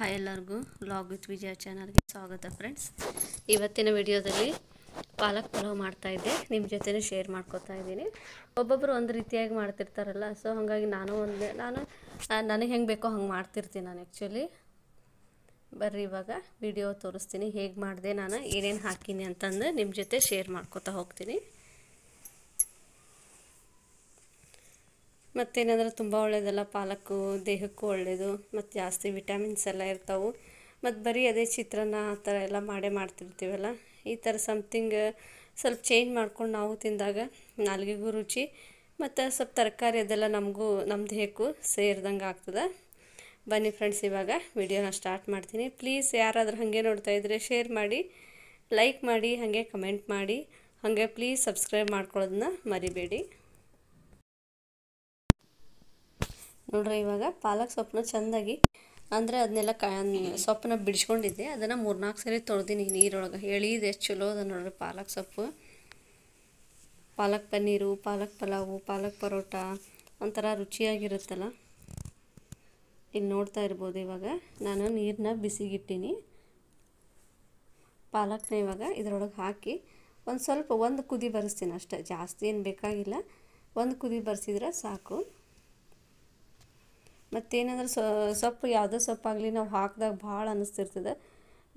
hi ಎಲ್ಲರಿಗೂ log with ವಿಜಯ ಚಾನಲ್ಗೆ ಸ್ವಾಗತ ಫ್ರೆಂಡ್ಸ್ ಇವತ್ತಿನ ವಿಡಿಯೋದಲ್ಲಿ ಪಾಲಕ್ ಪಲಾವ್ ಮಾಡ್ತಾಯಿದ್ದೆ ನಿಮ್ಮ ಜೊತೆ ಶೇರ್ ಮಾಡ್ಕೋತಾ ಇದ್ದೀನಿ ಒಬ್ಬೊಬ್ಬರು ಒಂದು ರೀತಿಯಾಗಿ ಮಾಡ್ತಿರ್ತಾರಲ್ಲ ಸೊ ಹಾಗಾಗಿ ನಾನು ಒಂದೇ ನಾನು ನನಗೆ ಹೆಂಗೆ ಬೇಕೋ ಹಂಗೆ ಮಾಡ್ತಿರ್ತೀನಿ ನಾನು ಆ್ಯಕ್ಚುಲಿ ಬರ್ರಿ ಇವಾಗ ವಿಡಿಯೋ ತೋರಿಸ್ತೀನಿ ಹೇಗೆ ಮಾಡಿದೆ ನಾನು ಏನೇನು ಹಾಕೀನಿ ಅಂತಂದು ನಿಮ್ಮ ಜೊತೆ ಶೇರ್ ಮಾಡ್ಕೋತಾ ಹೋಗ್ತೀನಿ ಮತ್ತೇನಾದರೂ ತುಂಬ ಒಳ್ಳೆಯದಲ್ಲ ಪಾಲಕ್ಕು ದೇಹಕ್ಕೂ ಒಳ್ಳೆಯದು ಮತ್ತು ಜಾಸ್ತಿ ವಿಟಮಿನ್ಸ್ ಎಲ್ಲ ಇರ್ತಾವೆ ಮತ್ತು ಬರೀ ಅದೇ ಚಿತ್ರಾನ್ನ ಆ ಥರ ಎಲ್ಲ ಮಾಡೇ ಮಾಡ್ತಿರ್ತೀವಲ್ಲ ಈ ಥರ ಸಮ್ಥಿಂಗ್ ಸ್ವಲ್ಪ ಚೇಂಜ್ ಮಾಡ್ಕೊಂಡು ನಾವು ತಿಂದಾಗ ನಾಲ್ಗೆಗೂ ರುಚಿ ಮತ್ತು ಸ್ವಲ್ಪ ತರಕಾರಿ ಅದೆಲ್ಲ ನಮಗೂ ನಮ್ಮ ದೇಹಕ್ಕೂ ಸೇರಿದಂಗೆ ಆಗ್ತದೆ ಬನ್ನಿ ಫ್ರೆಂಡ್ಸ್ ಇವಾಗ ವಿಡಿಯೋನ ಸ್ಟಾರ್ಟ್ ಮಾಡ್ತೀನಿ ಪ್ಲೀಸ್ ಯಾರಾದರೂ ಹಾಗೆ ನೋಡ್ತಾಯಿದ್ರೆ ಶೇರ್ ಮಾಡಿ ಲೈಕ್ ಮಾಡಿ ಹಾಗೆ ಕಮೆಂಟ್ ಮಾಡಿ ಹಾಗೆ ಪ್ಲೀಸ್ ಸಬ್ಸ್ಕ್ರೈಬ್ ಮಾಡ್ಕೊಳ್ಳೋದನ್ನ ಮರಿಬೇಡಿ ನೋಡ್ರಿ ಇವಾಗ ಪಾಲಕ್ ಸೊಪ್ಪನ್ನ ಚೆಂದಾಗಿ ಅಂದರೆ ಅದನ್ನೆಲ್ಲ ಕ ಸೊಪ್ಪನ್ನ ಬಿಡಿಸ್ಕೊಂಡಿದ್ದೆ ಅದನ್ನು ಮೂರ್ನಾಲ್ಕು ಸರಿ ತೊಳೆದೀನಿ ನೀರೊಳಗೆ ಎಳೀದು ಎಷ್ಟು ಚಲೋ ಅದ ನೋಡ್ರಿ ಪಾಲಕ್ ಸೊಪ್ಪು ಪಾಲಕ್ ಪನ್ನೀರು ಪಾಲಕ್ ಪಲಾವು ಪಾಲಕ್ ಪರೋಟ ಒಂಥರ ರುಚಿಯಾಗಿರುತ್ತಲ್ಲ ಇಲ್ಲಿ ನೋಡ್ತಾ ಇರ್ಬೋದು ಇವಾಗ ನಾನು ನೀರನ್ನ ಬಿಸಿಗಿಟ್ಟಿನಿ ಪಾಲಕ್ನ ಇವಾಗ ಇದರೊಳಗೆ ಹಾಕಿ ಒಂದು ಸ್ವಲ್ಪ ಒಂದು ಕುದಿ ಬರೆಸ್ತೀನಿ ಅಷ್ಟೇ ಜಾಸ್ತಿ ಏನು ಬೇಕಾಗಿಲ್ಲ ಒಂದು ಕುದಿ ಬರೆಸಿದ್ರೆ ಸಾಕು ಮತ್ತೇನಂದ್ರೆ ಸೊಪ್ಪು ಯಾವುದೋ ಸೊಪ್ಪಾಗಲಿ ನಾವು ಹಾಕಿದಾಗ ಭಾಳ ಅನ್ನಿಸ್ತಿರ್ತದೆ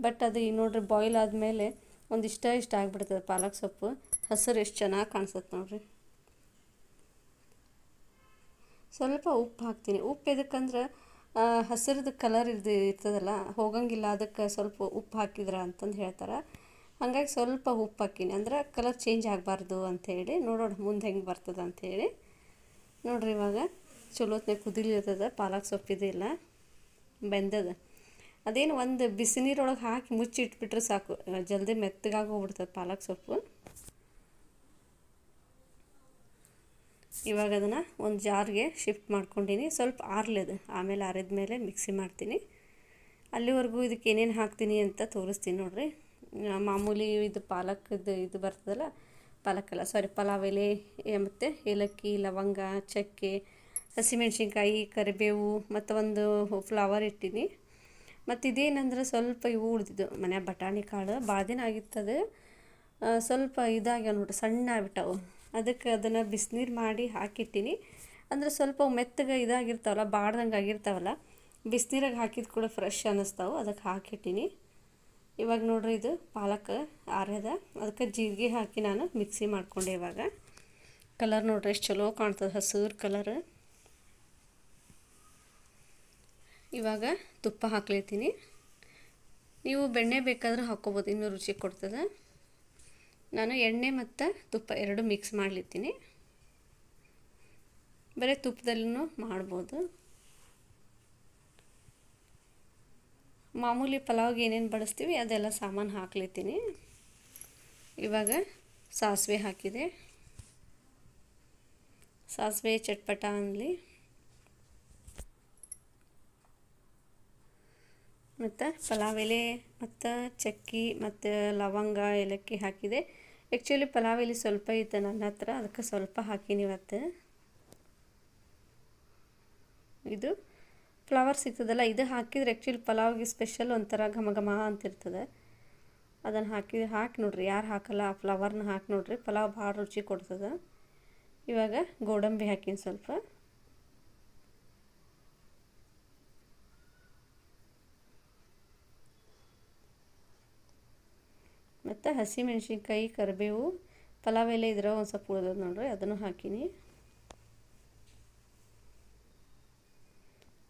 ಬಟ್ ಅದು ಈಗ ನೋಡ್ರಿ ಬಾಯ್ಲ್ ಆದಮೇಲೆ ಒಂದಿಷ್ಟ ಇಷ್ಟ ಆಗಿಬಿಡ್ತದೆ ಪಾಲಕ್ ಸೊಪ್ಪು ಹಸಿರು ಎಷ್ಟು ಚೆನ್ನಾಗಿ ಕಾಣಿಸುತ್ತೆ ನೋಡ್ರಿ ಸ್ವಲ್ಪ ಉಪ್ಪು ಹಾಕ್ತೀನಿ ಉಪ್ಪು ಎದಕ್ಕಂದ್ರೆ ಹಸಿರದ ಕಲರ್ ಇದು ಇರ್ತದಲ್ಲ ಹೋಗಂಗಿಲ್ಲ ಅದಕ್ಕೆ ಸ್ವಲ್ಪ ಉಪ್ಪು ಹಾಕಿದ್ರ ಅಂತಂದು ಹೇಳ್ತಾರೆ ಹಾಗಾಗಿ ಸ್ವಲ್ಪ ಉಪ್ಪು ಹಾಕೀನಿ ಅಂದ್ರೆ ಕಲರ್ ಚೇಂಜ್ ಆಗಬಾರ್ದು ಅಂಥೇಳಿ ನೋಡೋಣ ಮುಂದೆ ಹೆಂಗೆ ಬರ್ತದೆ ಅಂಥೇಳಿ ನೋಡ್ರಿ ಇವಾಗ ಚಲೋ ಕುದಿಲಿರ್ತದೆ ಕುದಿಲಿರ್ತದ ಪಾಲಕ್ ಇಲ್ಲ ಬೆಂದದ ಅದೇನು ಒಂದು ಬಿಸಿ ನೀರೊಳಗೆ ಹಾಕಿ ಮುಚ್ಚಿ ಇಟ್ಬಿಟ್ರೆ ಸಾಕು ಜಲ್ದಿ ಮೆತ್ತಗಾಗೋಗ್ಬಿಡ್ತದೆ ಪಾಲಕ್ ಸೊಪ್ಪು ಇವಾಗ ಅದನ್ನು ಒಂದು ಜಾರ್ಗೆ ಶಿಫ್ಟ್ ಮಾಡ್ಕೊಂಡಿನಿ ಸ್ವಲ್ಪ ಆರ್ಲೇದು ಆಮೇಲೆ ಆರಿದ ಮೇಲೆ ಮಿಕ್ಸಿ ಮಾಡ್ತೀನಿ ಅಲ್ಲಿವರೆಗೂ ಇದಕ್ಕೆ ಏನೇನು ಹಾಕ್ತೀನಿ ಅಂತ ತೋರಿಸ್ತೀನಿ ನೋಡಿರಿ ಮಾಮೂಲಿ ಇದು ಪಾಲಕ್ದು ಇದು ಬರ್ತದಲ್ಲ ಪಾಲಕ್ ಅಲ್ಲ ಸಾರಿ ಪಲಾವ್ ಎಲೆ ಮತ್ತು ಏಲಕ್ಕಿ ಲವಂಗ ಚಕ್ಕೆ ಹಸಿಮೆಣ್ಸಿನ್ಕಾಯಿ ಕರಿಬೇವು ಮತ್ತು ಒಂದು ಫ್ಲವರ್ ಇಟ್ಟೀನಿ ಮತ್ತು ಇದೇನಂದ್ರೆ ಸ್ವಲ್ಪ ಇವು ಉಳ್ದಿದ್ದು ಮನೆ ಬಟಾಣಿ ಕಾಳು ಭಾಳ ದಿನ ಆಗಿತ್ತದು ಸ್ವಲ್ಪ ಇದಾಗ್ಯಾವ ನೋಡ್ರಿ ಸಣ್ಣ ಆಗ್ಬಿಟ್ಟವು ಅದಕ್ಕೆ ಅದನ್ನು ಬಿಸಿನೀರು ಮಾಡಿ ಹಾಕಿಟ್ಟೀನಿ ಅಂದರೆ ಸ್ವಲ್ಪ ಮೆತ್ತಗೆ ಇದಾಗಿರ್ತಾವಲ್ಲ ಬಾಡ್ದಂಗೆ ಆಗಿರ್ತಾವಲ್ಲ ಬಿಸಿನೀರಾಗ ಹಾಕಿದ ಕೂಡ ಫ್ರೆಶ್ ಅನ್ನಿಸ್ತಾವೆ ಅದಕ್ಕೆ ಹಾಕಿಟ್ಟೀನಿ ಇವಾಗ ನೋಡ್ರಿ ಇದು ಪಾಲಕ್ ಆರ್ಯದ ಅದಕ್ಕೆ ಜೀರಿಗೆ ಹಾಕಿ ನಾನು ಮಿಕ್ಸಿ ಮಾಡ್ಕೊಂಡೆ ಇವಾಗ ಕಲರ್ ನೋಡ್ರಿ ಎಷ್ಟು ಚಲೋ ಕಾಣ್ತದೆ ಹಸಿರು ಕಲರ್ ಇವಾಗ ತುಪ್ಪ ಹಾಕ್ಲಿರ್ತೀನಿ ನೀವು ಬೆಣ್ಣೆ ಬೇಕಾದರೂ ಹಾಕ್ಕೋಬೋದು ಇನ್ನೂ ರುಚಿ ಕೊಡ್ತದೆ ನಾನು ಎಣ್ಣೆ ಮತ್ತು ತುಪ್ಪ ಎರಡು ಮಿಕ್ಸ್ ಮಾಡ್ಲಿತ್ತೀನಿ ಬರೀ ತುಪ್ಪದಲ್ಲೂ ಮಾಡ್ಬೋದು ಮಾಮೂಲಿ ಪಲಾವ್ಗೆ ಏನೇನು ಬಳಸ್ತೀವಿ ಅದೆಲ್ಲ ಸಾಮಾನು ಹಾಕ್ಲಿತ್ತೀನಿ ಇವಾಗ ಸಾಸಿವೆ ಹಾಕಿದೆ ಸಾಸಿವೆ ಚಟ್ಪಟ ಅನ್ನಲಿ ಮತ್ತು ಪಲಾವ್ ಎಲೆ ಮತ್ತು ಚಕ್ಕಿ ಮತ್ತು ಲವಂಗ ಏಲಕ್ಕಿ ಹಾಕಿದೆ ಆ್ಯಕ್ಚುಲಿ ಪಲಾವ್ ಎಲೆ ಸ್ವಲ್ಪ ಇತ್ತು ನನ್ನ ಹತ್ರ ಅದಕ್ಕೆ ಸ್ವಲ್ಪ ಹಾಕೀನಿ ಇವತ್ತು ಇದು ಫ್ಲವರ್ ಸಿಗ್ತದಲ್ಲ ಇದು ಹಾಕಿದ್ರೆ ಆ್ಯಕ್ಚುಲಿ ಪಲಾವ್ಗೆ ಸ್ಪೆಷಲ್ ಒಂಥರ ಘಮ ಘಮ ಅಂತಿರ್ತದೆ ಅದನ್ನು ಹಾಕಿ ಹಾಕಿ ನೋಡ್ರಿ ಯಾರು ಹಾಕಲ್ಲ ಆ ಫ್ಲವರ್ನ ಹಾಕಿ ನೋಡ್ರಿ ಪಲಾವ್ ಭಾಳ ರುಚಿ ಕೊಡ್ತದೆ ಇವಾಗ ಗೋಡಂಬಿ ಹಾಕಿನಿ ಸ್ವಲ್ಪ ಮತ್ತು ಹಸಿಮೆಣ್ಸಿನ್ಕಾಯಿ ಕರಿಬೇವು ಪಲಾವ್ ಎಲ್ಲ ಇದ್ರೆ ಒಂದು ಸ್ವಲ್ಪ ಉಳ್ದದ ನೋಡ್ರಿ ಅದನ್ನು ಹಾಕೀನಿ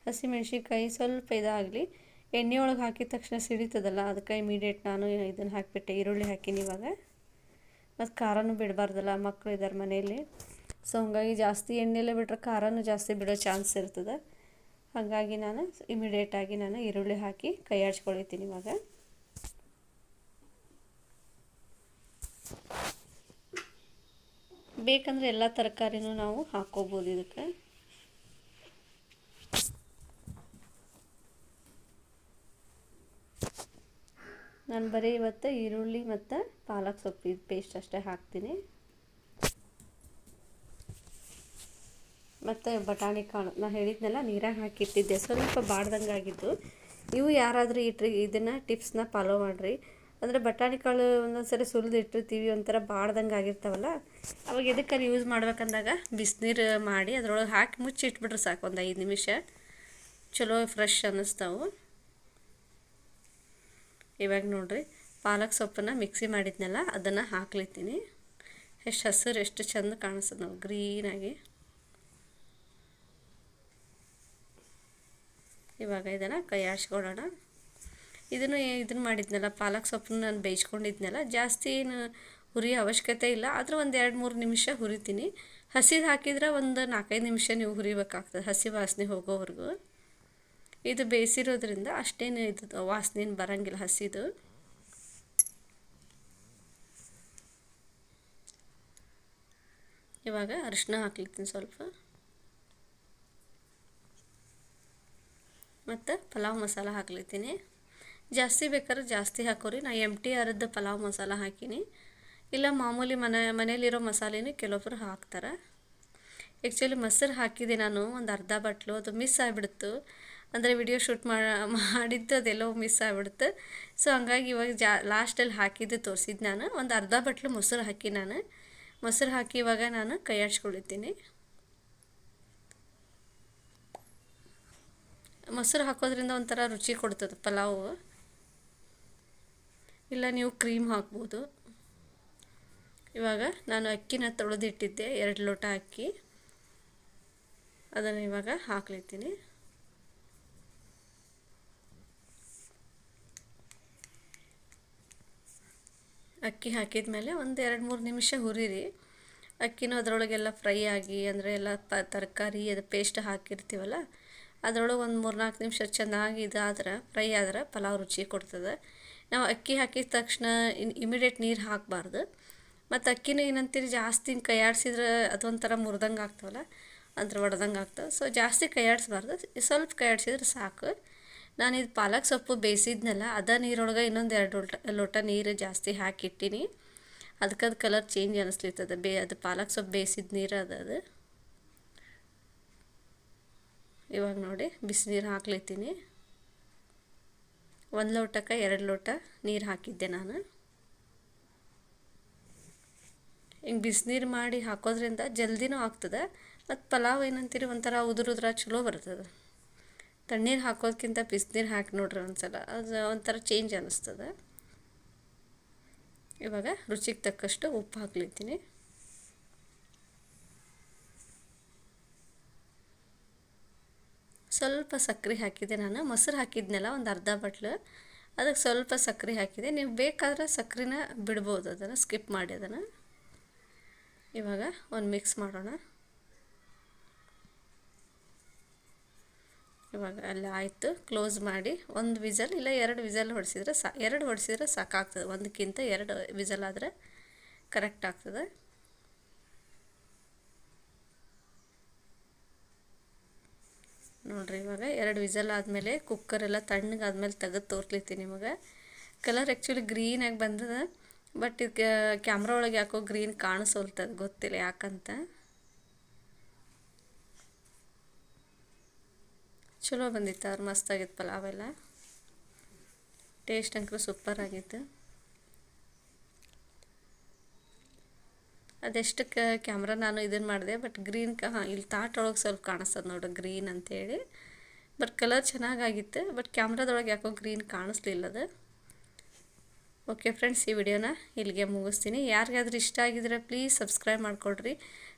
ಹಸಿಮೆಣ್ಸಿನ್ಕಾಯಿ ಸ್ವಲ್ಪ ಇದಾಗಲಿ ಎಣ್ಣೆ ಒಳಗೆ ಹಾಕಿದ ತಕ್ಷಣ ಸಿಡಿತದಲ್ಲ ಅದಕ್ಕೆ ಇಮಿಡಿಯೇಟ್ ನಾನು ಇದನ್ನು ಹಾಕಿಬಿಟ್ಟೆ ಈರುಳ್ಳಿ ಹಾಕೀನಿ ಇವಾಗ ಮತ್ತು ಖಾರನೂ ಬಿಡಬಾರ್ದಲ್ಲ ಮಕ್ಕಳು ಇದ್ದಾರೆ ಮನೆಯಲ್ಲಿ ಸೊ ಹಾಗಾಗಿ ಜಾಸ್ತಿ ಎಣ್ಣೆಲ್ಲೇ ಬಿಟ್ರೆ ಖಾರನೂ ಜಾಸ್ತಿ ಬಿಡೋ ಚಾನ್ಸ್ ಇರ್ತದೆ ಹಾಗಾಗಿ ನಾನು ಇಮಿಡಿಯೇಟಾಗಿ ನಾನು ಈರುಳ್ಳಿ ಹಾಕಿ ಕೈ ಇವಾಗ ಬೇಕಂದರೆ ಎಲ್ಲ ತರಕಾರಿನೂ ನಾವು ಹಾಕೋಬೋದು ಇದಕ್ಕೆ ನಾನು ಬರೀ ಇವತ್ತು ಈರುಳ್ಳಿ ಮತ್ತು ಪಾಲಕ್ ಸೊಪ್ಪು ಪೇಸ್ಟ್ ಅಷ್ಟೇ ಹಾಕ್ತೀನಿ ಮತ್ತು ಬಟಾಣಿ ಕಾಳು ನಾನು ಹೇಳಿದ್ನೆಲ್ಲ ಹಾಕಿ ಹಾಕಿಟ್ಟಿದ್ದೆ ಸ್ವಲ್ಪ ಬಾಡ್ದಂಗೆ ಆಗಿದ್ದು ನೀವು ಯಾರಾದರೂ ಇದನ್ನ ಇದನ್ನು ಟಿಪ್ಸ್ನ ಫಾಲೋ ಮಾಡಿರಿ ಅಂದರೆ ಬಟಾಣಿ ಕಾಳು ಒಂದೊಂದು ಸರಿ ಇಟ್ಟಿರ್ತೀವಿ ಒಂಥರ ಬಾಡ್ದಂಗೆ ಆಗಿರ್ತಾವಲ್ಲ ಅವಾಗ ಎದಕ್ಕೆ ಯೂಸ್ ಮಾಡ್ಬೇಕಂದಾಗ ಬಿಸಿನೀರು ಮಾಡಿ ಅದರೊಳಗೆ ಹಾಕಿ ಮುಚ್ಚಿ ಇಟ್ಬಿಟ್ರೆ ಸಾಕು ಒಂದು ಐದು ನಿಮಿಷ ಚಲೋ ಫ್ರೆಶ್ ಅನ್ನಿಸ್ತಾವು ಇವಾಗ ನೋಡಿರಿ ಪಾಲಕ್ ಸೊಪ್ಪನ್ನು ಮಿಕ್ಸಿ ಮಾಡಿದ್ನಲ್ಲ ಅದನ್ನು ಹಾಕ್ಲಿತ್ತೀನಿ ಎಷ್ಟು ಹಸಿರು ಎಷ್ಟು ಚೆಂದ ಕಾಣಿಸ್ತದೆ ನಾವು ಗ್ರೀನಾಗಿ ಇವಾಗ ಇದನ್ನು ಕೈ ಆಡಿಸ್ಕೊಡೋಣ ಇದನ್ನು ಇದನ್ನು ಮಾಡಿದ್ನಲ್ಲ ಪಾಲಕ್ ಸೊಪ್ಪನ್ನ ನಾನು ಬೇಯಿಸ್ಕೊಂಡಿದ್ನಲ್ಲ ಜಾಸ್ತಿ ಏನು ಹುರಿಯೋ ಅವಶ್ಯಕತೆ ಇಲ್ಲ ಆದರೂ ಒಂದು ಎರಡು ಮೂರು ನಿಮಿಷ ಹುರಿತೀನಿ ಹಸಿದು ಹಾಕಿದ್ರೆ ಒಂದು ನಾಲ್ಕೈದು ನಿಮಿಷ ನೀವು ಹುರಿಬೇಕಾಗ್ತದೆ ಹಸಿ ವಾಸನೆ ಹೋಗೋವರೆಗೂ ಇದು ಬೇಯಿಸಿರೋದ್ರಿಂದ ಅಷ್ಟೇನು ಇದು ವಾಸನೇನು ಬರೋಂಗಿಲ್ಲ ಹಸಿದು ಇವಾಗ ಅರಿಶಿನ ಹಾಕ್ಲಿಕ್ತೀನಿ ಸ್ವಲ್ಪ ಮತ್ತು ಪಲಾವ್ ಮಸಾಲ ಹಾಕ್ಲಿತ್ತೀನಿ ಜಾಸ್ತಿ ಬೇಕಾದ್ರೆ ಜಾಸ್ತಿ ಹಾಕೋರಿ ನಾ ಎಮ್ ಟಿ ಆರದ್ದು ಪಲಾವ್ ಮಸಾಲ ಹಾಕೀನಿ ಇಲ್ಲ ಮಾಮೂಲಿ ಮನೆ ಮನೆಯಲ್ಲಿರೋ ಮಸಾಲೆನೂ ಕೆಲವೊಬ್ಬರು ಹಾಕ್ತಾರೆ ಆ್ಯಕ್ಚುಲಿ ಮೊಸರು ಹಾಕಿದೆ ನಾನು ಒಂದು ಅರ್ಧ ಬಟ್ಲು ಅದು ಮಿಸ್ ಆಗಿಬಿಡ್ತು ಅಂದರೆ ವಿಡಿಯೋ ಶೂಟ್ ಮಾಡಿದ್ದು ಅದೆಲ್ಲೋ ಮಿಸ್ ಆಗಿಬಿಡುತ್ತೆ ಸೊ ಹಂಗಾಗಿ ಇವಾಗ ಜಾ ಲಾಸ್ಟಲ್ಲಿ ಹಾಕಿದ್ದು ತೋರಿಸಿದ್ದು ನಾನು ಒಂದು ಅರ್ಧ ಬಟ್ಲು ಮೊಸರು ಹಾಕಿ ನಾನು ಮೊಸರು ಹಾಕಿ ಇವಾಗ ನಾನು ಕೈ ಆಡಿಸ್ಕೊಳ್ತೀನಿ ಮೊಸರು ಹಾಕೋದ್ರಿಂದ ಒಂಥರ ರುಚಿ ಕೊಡ್ತದೆ ಪಲಾವು ಇಲ್ಲ ನೀವು ಕ್ರೀಮ್ ಹಾಕ್ಬೋದು ಇವಾಗ ನಾನು ಅಕ್ಕಿನ ತೊಳೆದಿಟ್ಟಿದ್ದೆ ಎರಡು ಲೋಟ ಅಕ್ಕಿ ಅದನ್ನು ಇವಾಗ ಹಾಕ್ಲಿತ್ತೀನಿ ಅಕ್ಕಿ ಹಾಕಿದ ಮೇಲೆ ಒಂದು ಎರಡು ಮೂರು ನಿಮಿಷ ಹುರಿರಿ ಅಕ್ಕಿನೂ ಅದರೊಳಗೆಲ್ಲ ಫ್ರೈ ಆಗಿ ಅಂದರೆ ಎಲ್ಲ ತರಕಾರಿ ಅದು ಪೇಸ್ಟ್ ಹಾಕಿರ್ತೀವಲ್ಲ ಅದರೊಳಗೆ ಒಂದು ಮೂರು ನಾಲ್ಕು ನಿಮಿಷ ಚೆನ್ನಾಗಿ ಇದಾದ್ರೆ ಫ್ರೈ ಆದ್ರೆ ಪಲಾವ್ ರುಚಿ ಕೊಡ್ತದೆ ನಾವು ಅಕ್ಕಿ ಹಾಕಿದ ತಕ್ಷಣ ಇಮಿಡಿಯೇಟ್ ನೀರು ಹಾಕಬಾರ್ದು ಮತ್ತು ಅಕ್ಕಿನ ಏನಂತೀರಿ ಜಾಸ್ತಿ ಹಿಂಗೆ ಕೈಯಾಡ್ಸಿದ್ರೆ ಅದೊಂಥರ ಮುರಿದಂಗೆ ಆಗ್ತವಲ್ಲ ಅದ್ರ ಒಡೆದಂಗೆ ಆಗ್ತವೆ ಸೊ ಜಾಸ್ತಿ ಕೈಯಾಡಿಸ್ಬಾರ್ದು ಸ್ವಲ್ಪ ಕೈಯಾಡಿಸಿದ್ರೆ ಸಾಕು ನಾನು ಇದು ಪಾಲಕ್ ಸೊಪ್ಪು ಬೇಯಿಸಿದ್ನಲ್ಲ ಅದ ನೀರೊಳಗೆ ಇನ್ನೊಂದು ಎರಡು ಲೋಟ ಲೋಟ ನೀರು ಜಾಸ್ತಿ ಹಾಕಿಟ್ಟಿನಿ ಅದಕ್ಕೆ ಅದು ಕಲರ್ ಚೇಂಜ್ ಅನ್ನಿಸ್ಲಿತ್ತದ ಬೇ ಅದು ಪಾಲಕ್ ಸೊಪ್ಪು ಬೇಯಿಸಿದ ನೀರು ಅದ ಅದು ಇವಾಗ ನೋಡಿ ಬಿಸಿನೀರು ಹಾಕ್ಲಿತ್ತೀನಿ ಒಂದು ಲೋಟಕ್ಕೆ ಎರಡು ಲೋಟ ನೀರು ಹಾಕಿದ್ದೆ ನಾನು ಹಿಂಗೆ ಬಿಸಿನೀರು ಮಾಡಿ ಹಾಕೋದ್ರಿಂದ ಜಲ್ದಿನೂ ಆಗ್ತದೆ ಮತ್ತು ಪಲಾವ್ ಏನಂತೀರಿ ಒಂಥರ ಉದುರುದ್ರ ಚಲೋ ಬರ್ತದೆ ತಣ್ಣೀರು ಹಾಕೋದಕ್ಕಿಂತ ಬಿಸಿನೀರು ಹಾಕಿ ನೋಡ್ರಿ ಒಂದ್ಸಲ ಅದು ಒಂಥರ ಚೇಂಜ್ ಅನ್ನಿಸ್ತದೆ ಇವಾಗ ರುಚಿಗೆ ತಕ್ಕಷ್ಟು ಉಪ್ಪು ಹಾಕ್ಲಿತ್ತೀನಿ ಸ್ವಲ್ಪ ಸಕ್ಕರೆ ಹಾಕಿದೆ ನಾನು ಮೊಸರು ಹಾಕಿದ್ನಲ್ಲ ಒಂದು ಅರ್ಧ ಬಟ್ಲು ಅದಕ್ಕೆ ಸ್ವಲ್ಪ ಸಕ್ಕರೆ ಹಾಕಿದೆ ನೀವು ಬೇಕಾದ್ರೆ ಸಕ್ಕರೆನ ಬಿಡ್ಬೋದು ಅದನ್ನು ಸ್ಕಿಪ್ ಮಾಡಿ ಅದನ್ನು ಇವಾಗ ಒಂದು ಮಿಕ್ಸ್ ಮಾಡೋಣ ಇವಾಗ ಎಲ್ಲ ಆಯಿತು ಕ್ಲೋಸ್ ಮಾಡಿ ಒಂದು ವಿಸಲ್ ಇಲ್ಲ ಎರಡು ವಿಸಲ್ ಹೊಡಿಸಿದ್ರೆ ಸಾ ಎರಡು ಹೊಡೆಸಿದ್ರೆ ಸಾಕಾಗ್ತದೆ ಒಂದಕ್ಕಿಂತ ಎರಡು ವಿಸಲ್ ಆದರೆ ಕರೆಕ್ಟ್ ಆಗ್ತದೆ ನೋಡ್ರಿ ಇವಾಗ ಎರಡು ವಿಸಲ್ ಆದಮೇಲೆ ಕುಕ್ಕರೆಲ್ಲ ತಣ್ಣಗಾದ್ಮೇಲೆ ತೆಗೆದು ತೋರ್ಸ್ಲಿತ್ತೀನಿ ನಿಮಗೆ ಕಲರ್ ಆ್ಯಕ್ಚುಲಿ ಗ್ರೀನಾಗಿ ಬಂದದ ಬಟ್ ಇದು ಕ್ಯಾಮ್ರಾ ಒಳಗೆ ಯಾಕೋ ಗ್ರೀನ್ ಕಾಣಿಸೋಲ್ತದೆ ಗೊತ್ತಿಲ್ಲ ಯಾಕಂತ ಚಲೋ ಬಂದಿತ್ತು ಅವ್ರು ಮಸ್ತಾಗಿತ್ತು ಪಲಾವೆಲ್ಲ ಟೇಸ್ಟ್ ಅಂಕರು ಸೂಪರ್ ಆಗಿತ್ತು ಅದೆಷ್ಟಕ್ಕೆ ಕ್ಯಾಮ್ರಾ ನಾನು ಇದನ್ನು ಮಾಡಿದೆ ಬಟ್ ಗ್ರೀನ್ ಕ ಹಾಂ ಇಲ್ಲಿ ತಾಟೊಳಗೆ ಸ್ವಲ್ಪ ಕಾಣಿಸ್ತದೆ ನೋಡು ಗ್ರೀನ್ ಅಂಥೇಳಿ ಬಟ್ ಕಲರ್ ಚೆನ್ನಾಗಾಗಿತ್ತು ಬಟ್ ಕ್ಯಾಮ್ರಾದೊಳಗೆ ಯಾಕೋ ಗ್ರೀನ್ ಕಾಣಿಸ್ಲಿಲ್ಲ ಅದು ಓಕೆ ಫ್ರೆಂಡ್ಸ್ ಈ ವಿಡಿಯೋನ ಇಲ್ಲಿಗೆ ಮುಗಿಸ್ತೀನಿ ಯಾರಿಗಾದ್ರೂ ಇಷ್ಟ ಆಗಿದ್ರೆ ಪ್ಲೀಸ್ ಸಬ್ಸ್ಕ್ರೈಬ್ ಮಾಡಿಕೊಡ್ರಿ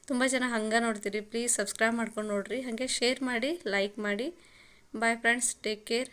ತುಂಬ ಜನ ಹಂಗೆ ನೋಡ್ತೀರಿ ಪ್ಲೀಸ್ ಸಬ್ಸ್ಕ್ರೈಬ್ ಮಾಡ್ಕೊಂಡು ನೋಡಿರಿ ಹಾಗೆ ಶೇರ್ ಮಾಡಿ ಲೈಕ್ ಮಾಡಿ ಬಾಯ್ ಫ್ರೆಂಡ್ಸ್ ಟೇಕ್ ಕೇರ್